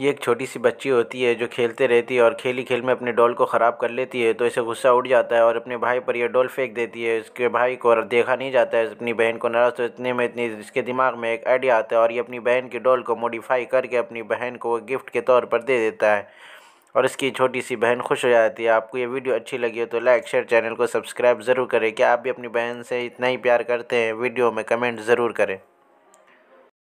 ये एक छोटी सी बच्ची होती है जो खेलते रहती है और खेली खेल में अपने डॉल को ख़राब कर लेती है तो इसे गुस्सा उठ जाता है और अपने भाई पर यह डॉल फेंक देती है इसके भाई को और देखा नहीं जाता है अपनी बहन को नाराज़ तो इतने में इतनी इसके दिमाग में एक आइडिया आता है और ये अपनी बहन की डॉल को मॉडिफाई करके अपनी बहन को गिफ्ट के तौर पर दे देता है और इसकी छोटी सी बहन खुश हो जाती है आपको ये वीडियो अच्छी लगी हो तो लाइक शेयर चैनल को सब्सक्राइब ज़रूर करें क्या आप भी अपनी बहन से इतना ही प्यार करते हैं वीडियो में कमेंट ज़रूर करें